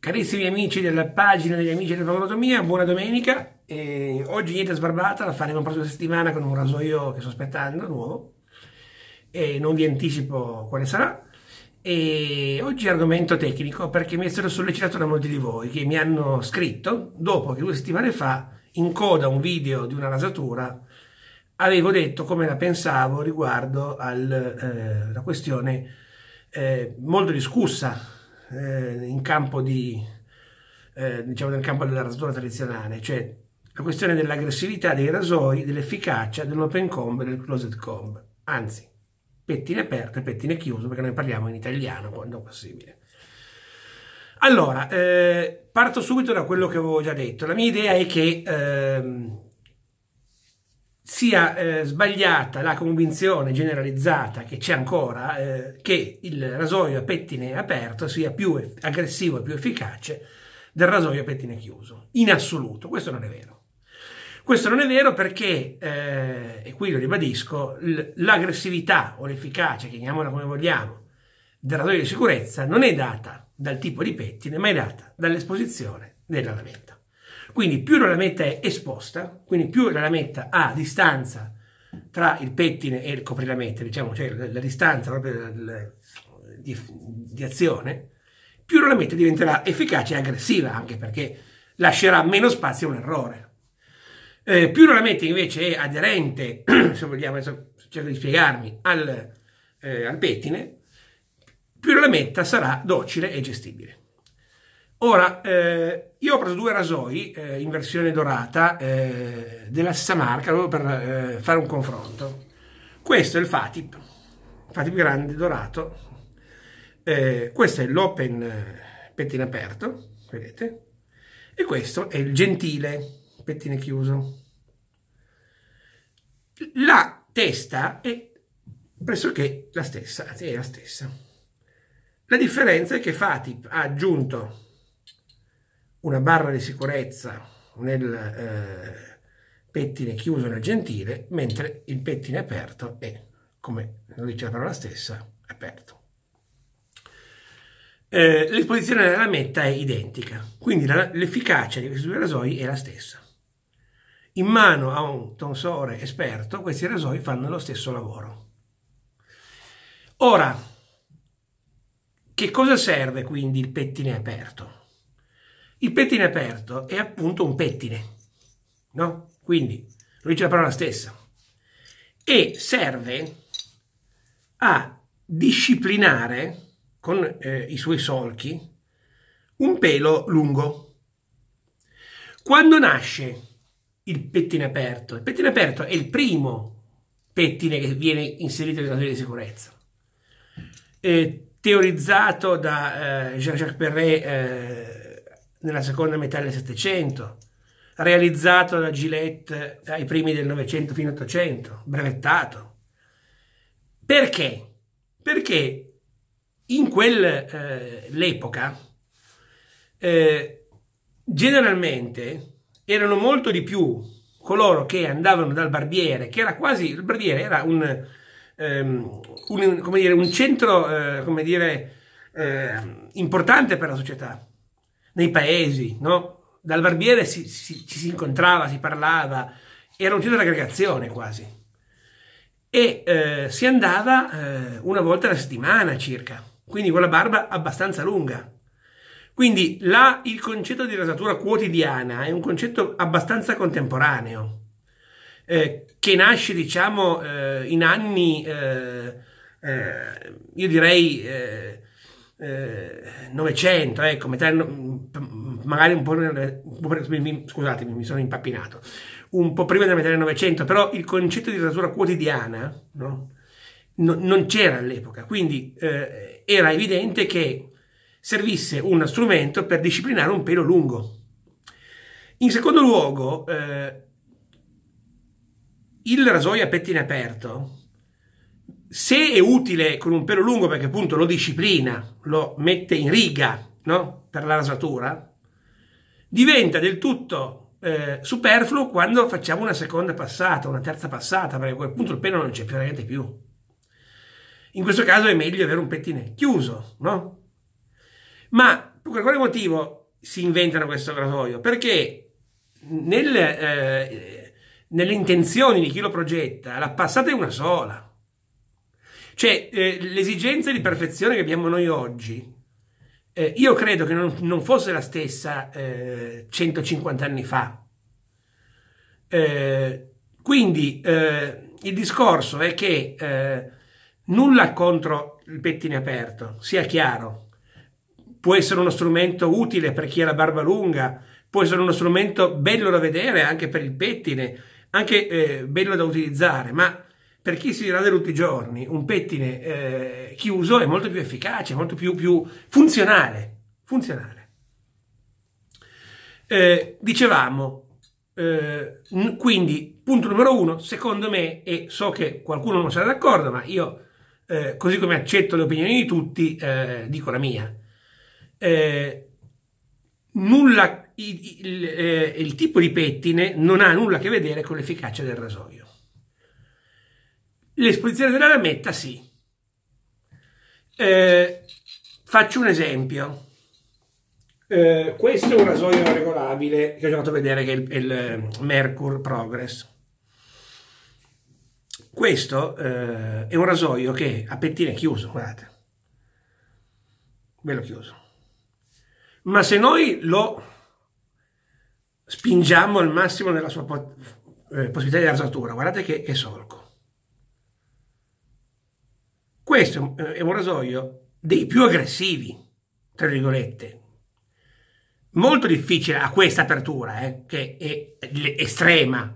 Carissimi amici della pagina degli amici della Paolotomia, buona domenica. Eh, oggi niente sbarbata, la faremo la prossima settimana con un rasoio che sto aspettando, nuovo. E non vi anticipo quale sarà. E oggi argomento tecnico perché mi è stato sollecitato da molti di voi che mi hanno scritto dopo che due settimane fa, in coda un video di una rasatura, avevo detto come la pensavo riguardo alla eh, questione eh, molto discussa eh, in campo di, eh, diciamo nel campo della rasatura tradizionale, cioè la questione dell'aggressività dei rasoi, dell'efficacia dell'open comb e del closed comb. Anzi, pettine aperte e pettine chiuse, perché noi parliamo in italiano quando possibile. Allora, eh, parto subito da quello che avevo già detto. La mia idea è che ehm, sia eh, sbagliata la convinzione generalizzata che c'è ancora eh, che il rasoio a pettine aperto sia più aggressivo e più efficace del rasoio a pettine chiuso. In assoluto, questo non è vero. Questo non è vero perché, eh, e qui lo ribadisco, l'aggressività o l'efficacia, chiamiamola come vogliamo, del rasoio di sicurezza non è data dal tipo di pettine, ma è data dall'esposizione della lamenta. Quindi più la lametta è esposta, quindi più la lametta ha distanza tra il pettine e il coprilametta, diciamo, cioè la, la distanza proprio di, di azione, più la lametta diventerà efficace e aggressiva, anche perché lascerà meno spazio a un errore. Eh, più la lametta invece è aderente, se vogliamo, adesso cerco di spiegarmi, al, eh, al pettine, più la lametta sarà docile e gestibile. Ora, eh, io ho preso due rasoi eh, in versione dorata eh, della stessa marca proprio per eh, fare un confronto. Questo è il Fatip, Fatip grande dorato. Eh, questo è l'open eh, pettine aperto, vedete? E questo è il gentile pettine chiuso. La testa è pressoché la stessa, anzi è la stessa. La differenza è che Fatip ha aggiunto una barra di sicurezza nel eh, pettine chiuso nel gentile, mentre il pettine aperto è, come lo dice la parola stessa, aperto. Eh, l'esposizione della lametta è identica, quindi l'efficacia di questi due rasoi è la stessa. In mano a un tonsore esperto, questi rasoi fanno lo stesso lavoro. Ora, che cosa serve quindi il pettine aperto? Il pettine aperto è appunto un pettine, no? Quindi lo dice la parola stessa. E serve a disciplinare con eh, i suoi solchi un pelo lungo. Quando nasce il pettine aperto? Il pettine aperto è il primo pettine che viene inserito nella teoria di sicurezza. Eh, teorizzato da eh, Jean-Jacques Perret eh, nella seconda metà del Settecento, realizzato da Gillette ai primi del Novecento fino all'Ottocento, brevettato. Perché? Perché in quell'epoca eh, eh, generalmente erano molto di più coloro che andavano dal barbiere, che era quasi, il barbiere era un, um, un, dire, un centro, eh, dire, eh, importante per la società nei paesi, no? Dal barbiere si, si, ci si incontrava, si parlava, era un tipo di aggregazione quasi. E eh, si andava eh, una volta alla settimana circa, quindi con la barba abbastanza lunga. Quindi là il concetto di rasatura quotidiana è un concetto abbastanza contemporaneo, eh, che nasce diciamo eh, in anni, eh, eh, io direi eh, novecento, ecco, metà, mm, magari un po', un po', scusatemi, mi sono impappinato, un po' prima della metà del Novecento, però il concetto di letteratura quotidiana no? No, non c'era all'epoca, quindi eh, era evidente che servisse uno strumento per disciplinare un pelo lungo. In secondo luogo, eh, il rasoio a pettine aperto se è utile con un pelo lungo perché appunto lo disciplina, lo mette in riga no? per la rasatura, diventa del tutto eh, superfluo quando facciamo una seconda passata, una terza passata, perché a quel punto il pelo non c'è più più. In questo caso è meglio avere un pettine chiuso, no? Ma per quale motivo si inventano questo rasoio? Perché nel, eh, nelle intenzioni di chi lo progetta la passata è una sola cioè, eh, l'esigenza di perfezione che abbiamo noi oggi, eh, io credo che non, non fosse la stessa eh, 150 anni fa. Eh, quindi eh, il discorso è che eh, nulla contro il pettine aperto, sia chiaro. Può essere uno strumento utile per chi ha la barba lunga, può essere uno strumento bello da vedere anche per il pettine, anche bello da utilizzare, ma per chi si rade tutti i giorni, un pettine eh, chiuso è molto più efficace, molto più, più funzionale. funzionale. Eh, dicevamo, eh, quindi punto numero uno, secondo me, e so che qualcuno non sarà d'accordo, ma io eh, così come accetto le opinioni di tutti, eh, dico la mia. Eh, nulla, il, il, il tipo di pettine non ha nulla a che vedere con l'efficacia del rasoio l'esposizione della lametta sì. Eh, faccio un esempio. Eh, questo è un rasoio regolabile che ho fatto vedere che è il, è il eh, Mercur Progress. Questo eh, è un rasoio che a pettine è chiuso, guardate, bello chiuso. Ma se noi lo spingiamo al massimo nella sua po- eh, possibilità di rasatura, guardate che, che solco questo eh, è un rasoio dei più aggressivi, tra virgolette. Molto difficile a questa apertura, eh, che è estrema.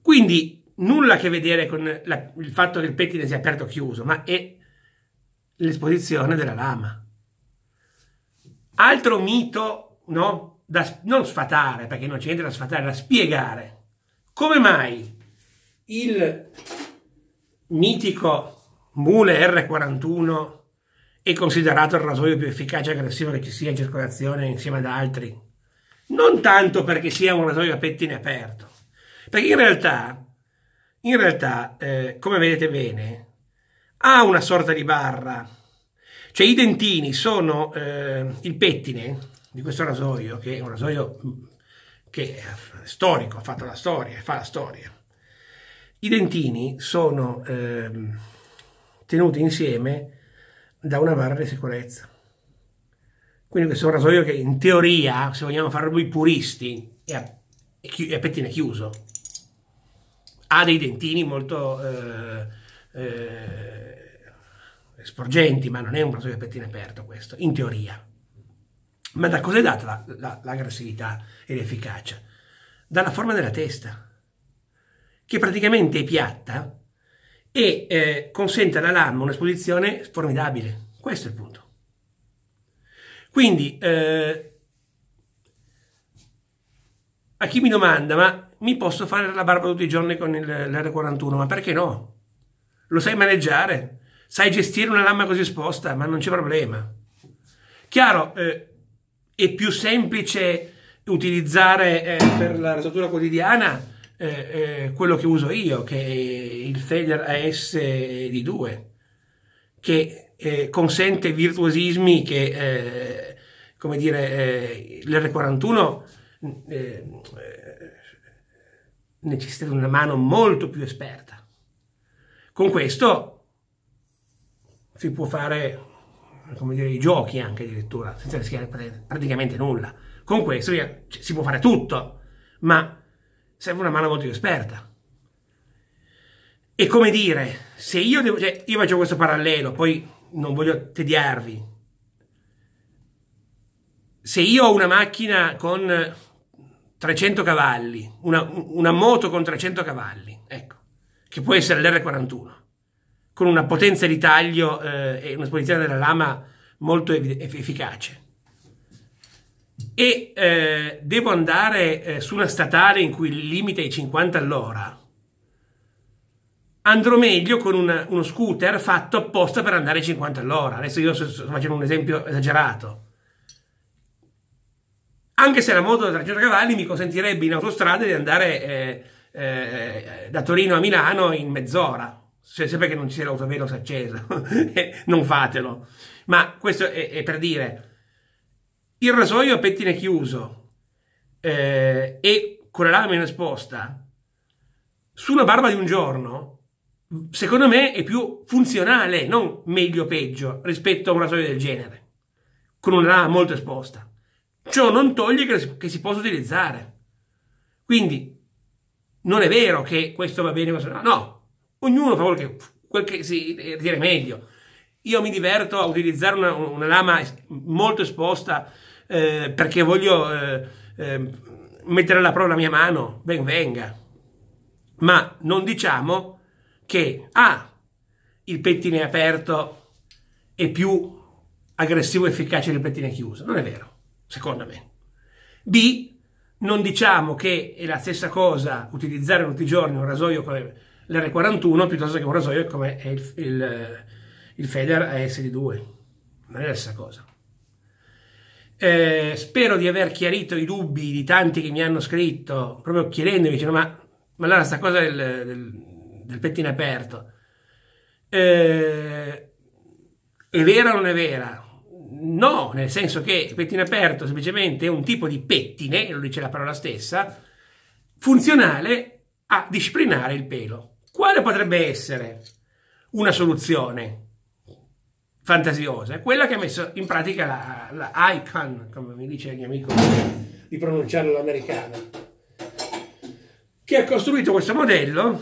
Quindi nulla a che vedere con la, il fatto che il pettine sia aperto o chiuso, ma è l'esposizione della lama. Altro mito, no? Da, non sfatare, perché non c'è niente da sfatare, da spiegare. Come mai il mitico Mule R41 è considerato il rasoio più efficace e aggressivo che ci sia in circolazione insieme ad altri. Non tanto perché sia un rasoio a pettine aperto, perché in realtà, in realtà eh, come vedete bene, ha una sorta di barra. Cioè i dentini sono eh, il pettine di questo rasoio, che è un rasoio mm, che è storico, ha fatto la storia, fa la storia i dentini sono eh, tenuti insieme da una barra di sicurezza. Quindi questo è un rasoio che in teoria, se vogliamo farlo i puristi, è a, è chi, è a pettine chiuso. Ha dei dentini molto eh, eh, sporgenti, ma non è un rasoio a pettine aperto questo, in teoria. Ma da cosa è data l'aggressività la, la, e l'efficacia? Dalla forma della testa che praticamente è piatta e eh, consente alla lama un'esposizione formidabile. Questo è il punto. Quindi, eh, a chi mi domanda, ma mi posso fare la barba tutti i giorni con l'R41? Ma perché no? Lo sai maneggiare? Sai gestire una lama così esposta? Ma non c'è problema. Chiaro, eh, è più semplice utilizzare eh, per la rasatura quotidiana eh, eh, quello che uso io, che è il Feder AS di 2, che eh, consente virtuosismi che, eh, come dire, eh, l'R41 necessita di una mano molto più esperta. Con questo si può fare come dire, i giochi anche addirittura, senza rischiare praticamente nulla. Con questo si può fare tutto, ma serve una mano molto più esperta. E come dire, se io devo, cioè, io faccio questo parallelo, poi non voglio tediarvi. Se io ho una macchina con 300 cavalli, una, una moto con 300 cavalli, ecco, che può essere l'R41, con una potenza di taglio eh, e una esposizione della lama molto efficace e eh, devo andare eh, su una statale in cui il limite è i 50 all'ora, andrò meglio con una, uno scooter fatto apposta per andare ai 50 all'ora. Adesso io sto, facendo un esempio esagerato. Anche se la moto da 300 cavalli mi consentirebbe in autostrada di andare eh, eh, da Torino a Milano in mezz'ora, se, se perché non ci sia l'autovelox acceso, eh, non fatelo. Ma questo è, è per dire il rasoio a pettine chiuso eh, e con la lama in esposta su una barba di un giorno, secondo me è più funzionale, non meglio o peggio, rispetto a un rasoio del genere, con una lama molto esposta. Ciò non toglie che, che si possa utilizzare. Quindi non è vero che questo va bene, questo no. no. Ognuno fa quello che, quel che si ritiene meglio. Io mi diverto a utilizzare una, una lama molto esposta eh, perché voglio eh, eh, mettere alla prova la mia mano, ben venga. Ma non diciamo che ah, il pettine aperto è più aggressivo e efficace del pettine chiuso. Non è vero, secondo me. B, non diciamo che è la stessa cosa utilizzare tutti i giorni un rasoio come l'R41 piuttosto che un rasoio come il, il, eh, il Feder AS2. Non è la stessa cosa. Eh, spero di aver chiarito i dubbi di tanti che mi hanno scritto, proprio chiedendomi, dicendo, ma, ma allora sta cosa del, del, del pettine aperto, eh, è vera o non è vera? No, nel senso che il pettine aperto semplicemente è un tipo di pettine, lo dice la parola stessa, funzionale a disciplinare il pelo. Quale potrebbe essere una soluzione? fantasiosa, è quella che ha messo in pratica la, la ICANN, come mi dice il mio amico di pronunciarlo l'americano, che ha costruito questo modello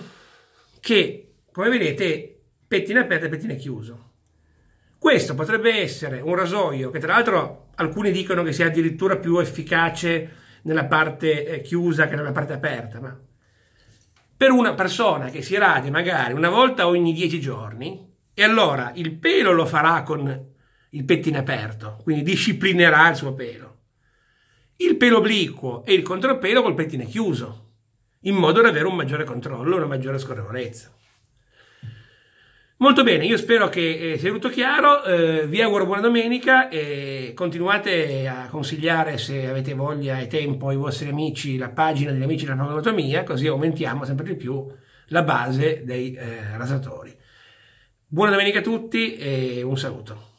che, come vedete, pettina aperta e pettina chiuso. Questo potrebbe essere un rasoio che tra l'altro alcuni dicono che sia addirittura più efficace nella parte eh, chiusa che nella parte aperta, ma per una persona che si radi magari una volta ogni dieci giorni, e allora il pelo lo farà con il pettine aperto, quindi disciplinerà il suo pelo. Il pelo obliquo e il contropelo col pettine chiuso, in modo da avere un maggiore controllo, una maggiore scorrevolezza. Molto bene, io spero che eh, sia tutto chiaro, eh, vi auguro buona domenica e continuate a consigliare se avete voglia e tempo ai vostri amici la pagina degli amici della Nogotomia, così aumentiamo sempre di più la base dei eh, rasatori. Buona domenica a tutti e un saluto.